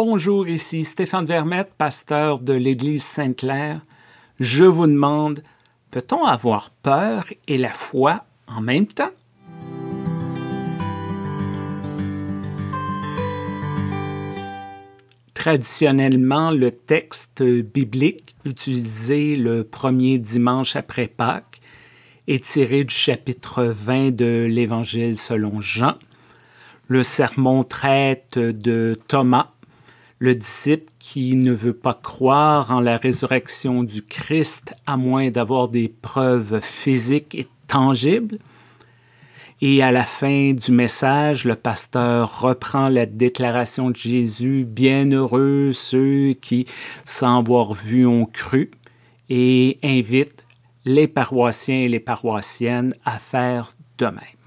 Bonjour, ici Stéphane Vermette, pasteur de l'Église Sainte-Claire. Je vous demande, peut-on avoir peur et la foi en même temps? Traditionnellement, le texte biblique utilisé le premier dimanche après Pâques est tiré du chapitre 20 de l'Évangile selon Jean. Le sermon traite de Thomas, le disciple qui ne veut pas croire en la résurrection du Christ à moins d'avoir des preuves physiques et tangibles. Et à la fin du message, le pasteur reprend la déclaration de Jésus, Bienheureux ceux qui, sans avoir vu, ont cru, et invite les paroissiens et les paroissiennes à faire de même.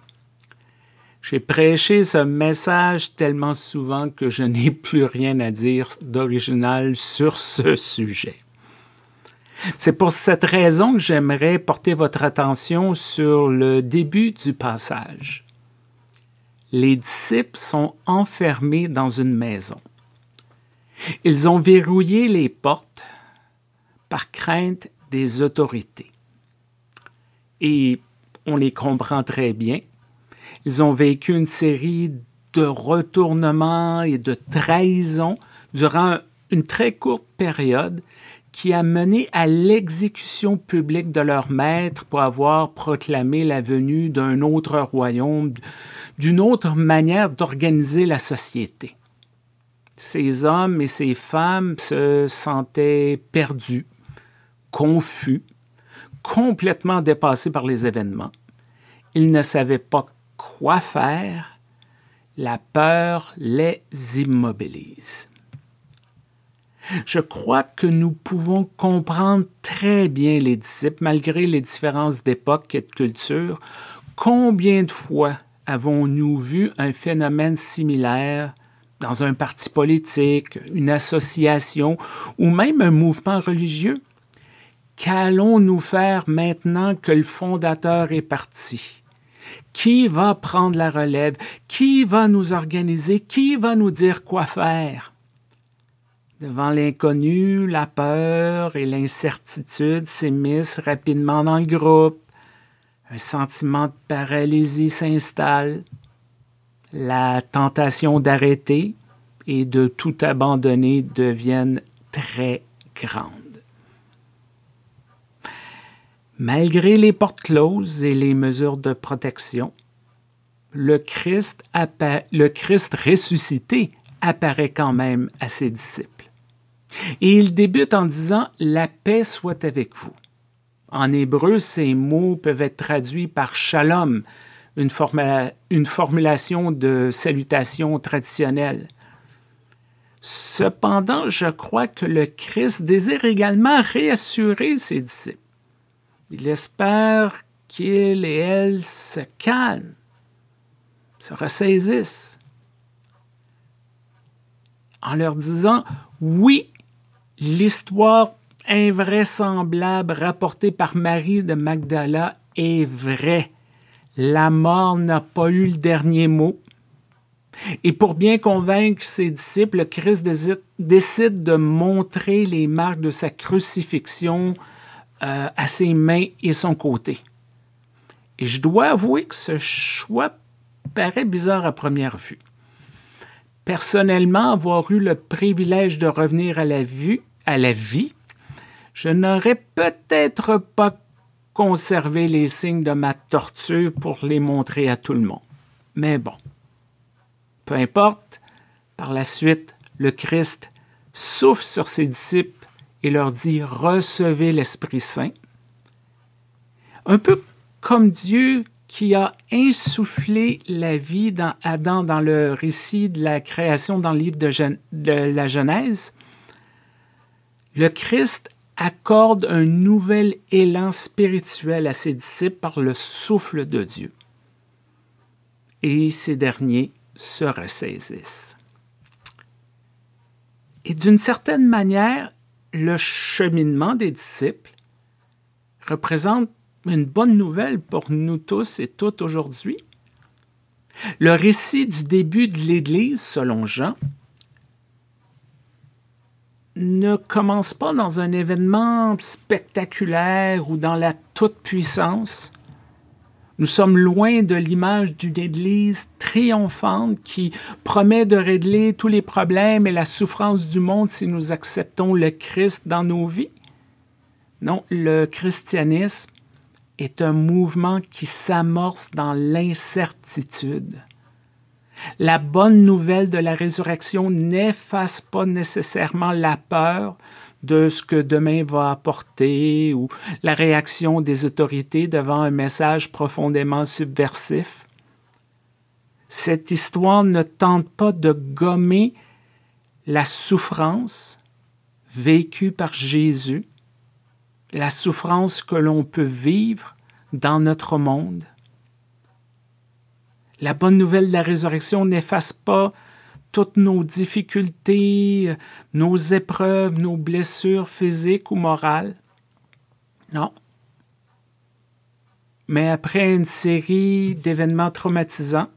J'ai prêché ce message tellement souvent que je n'ai plus rien à dire d'original sur ce sujet. C'est pour cette raison que j'aimerais porter votre attention sur le début du passage. Les disciples sont enfermés dans une maison. Ils ont verrouillé les portes par crainte des autorités. Et on les comprend très bien ils ont vécu une série de retournements et de trahisons durant une très courte période qui a mené à l'exécution publique de leur maître pour avoir proclamé la venue d'un autre royaume, d'une autre manière d'organiser la société. Ces hommes et ces femmes se sentaient perdus, confus, complètement dépassés par les événements. Ils ne savaient pas quoi faire, la peur les immobilise. Je crois que nous pouvons comprendre très bien les disciples, malgré les différences d'époque et de culture. Combien de fois avons-nous vu un phénomène similaire dans un parti politique, une association ou même un mouvement religieux? Qu'allons-nous faire maintenant que le fondateur est parti? Qui va prendre la relève? Qui va nous organiser? Qui va nous dire quoi faire? Devant l'inconnu, la peur et l'incertitude s'émissent rapidement dans le groupe. Un sentiment de paralysie s'installe. La tentation d'arrêter et de tout abandonner deviennent très grande. Malgré les portes closes et les mesures de protection, le Christ, ressuscité apparaît quand même à ses disciples. Et il débute en disant ⁇ La paix soit avec vous ⁇ En hébreu, ces mots peuvent être traduits par ⁇ shalom une formulation de salutation traditionnelle. Cependant, je crois que le Christ désire également réassurer ses disciples. Il espère qu'il et elle se calment, se ressaisissent, en leur disant, oui, l'histoire invraisemblable rapportée par Marie de Magdala est vraie. La mort n'a pas eu le dernier mot. Et pour bien convaincre ses disciples, Christ décide de montrer les marques de sa crucifixion euh, à ses mains et son côté. Et je dois avouer que ce choix paraît bizarre à première vue. Personnellement, avoir eu le privilège de revenir à la vue, à la vie, je n'aurais peut-être pas conservé les signes de ma torture pour les montrer à tout le monde. Mais bon, peu importe, par la suite, le Christ souffle sur ses disciples et leur dit Recevez l'Esprit Saint. Un peu comme Dieu qui a insoufflé la vie dans Adam dans le récit de la création dans le livre de, de la Genèse, le Christ accorde un nouvel élan spirituel à ses disciples par le souffle de Dieu. Et ces derniers se ressaisissent. Et d'une certaine manière, le cheminement des disciples représente une bonne nouvelle pour nous tous et toutes aujourd'hui. Le récit du début de l'Église, selon Jean, ne commence pas dans un événement spectaculaire ou dans la toute-puissance, nous sommes loin de l'image d'une Église triomphante qui promet de régler tous les problèmes et la souffrance du monde si nous acceptons le Christ dans nos vies. Non, le christianisme est un mouvement qui s'amorce dans l'incertitude. La bonne nouvelle de la résurrection n'efface pas nécessairement la peur, de ce que demain va apporter ou la réaction des autorités devant un message profondément subversif. Cette histoire ne tente pas de gommer la souffrance vécue par Jésus, la souffrance que l'on peut vivre dans notre monde. La bonne nouvelle de la résurrection n'efface pas toutes nos difficultés, nos épreuves, nos blessures physiques ou morales. Non. Mais après une série d'événements traumatisants,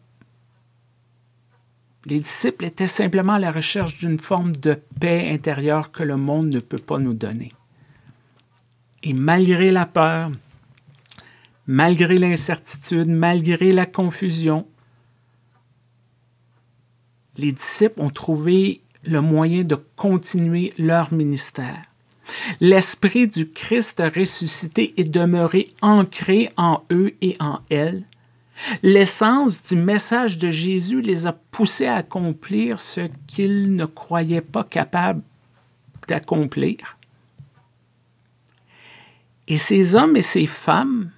les disciples étaient simplement à la recherche d'une forme de paix intérieure que le monde ne peut pas nous donner. Et malgré la peur, malgré l'incertitude, malgré la confusion, les disciples ont trouvé le moyen de continuer leur ministère. L'Esprit du Christ ressuscité est demeuré ancré en eux et en elles. L'essence du message de Jésus les a poussés à accomplir ce qu'ils ne croyaient pas capables d'accomplir. Et ces hommes et ces femmes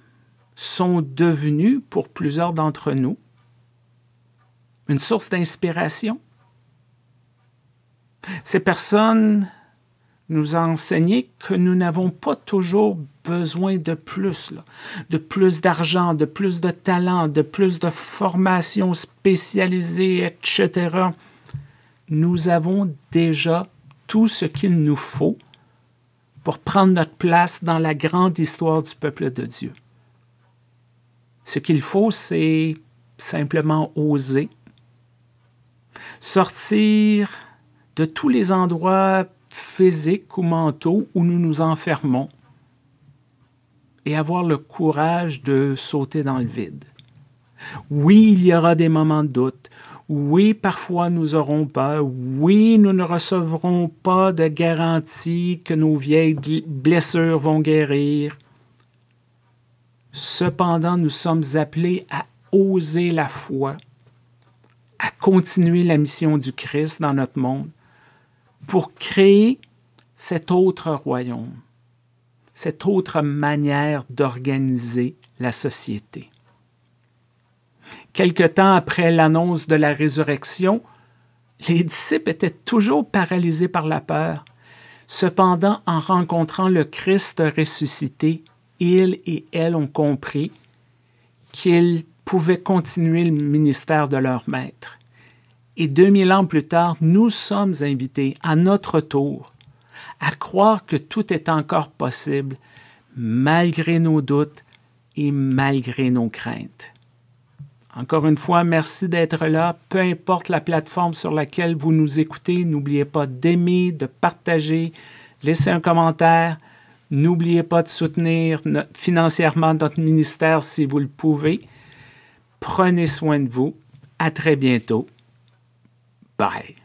sont devenus, pour plusieurs d'entre nous, une source d'inspiration. Ces personnes nous ont enseigné que nous n'avons pas toujours besoin de plus, de plus d'argent, de plus de talent, de plus de formation spécialisée, etc. Nous avons déjà tout ce qu'il nous faut pour prendre notre place dans la grande histoire du peuple de Dieu. Ce qu'il faut, c'est simplement oser sortir de tous les endroits physiques ou mentaux où nous nous enfermons et avoir le courage de sauter dans le vide. Oui, il y aura des moments de doute. Oui, parfois nous aurons peur. Oui, nous ne recevrons pas de garantie que nos vieilles blessures vont guérir. Cependant, nous sommes appelés à oser la foi à continuer la mission du Christ dans notre monde pour créer cet autre royaume, cette autre manière d'organiser la société. Quelque temps après l'annonce de la résurrection, les disciples étaient toujours paralysés par la peur. Cependant, en rencontrant le Christ ressuscité, ils et elles ont compris qu'il pouvaient continuer le ministère de leur maître. Et 2000 ans plus tard, nous sommes invités à notre tour à croire que tout est encore possible malgré nos doutes et malgré nos craintes. Encore une fois, merci d'être là. Peu importe la plateforme sur laquelle vous nous écoutez, n'oubliez pas d'aimer, de partager, laisser un commentaire. N'oubliez pas de soutenir financièrement notre ministère si vous le pouvez. Prenez soin de vous. À très bientôt. Bye.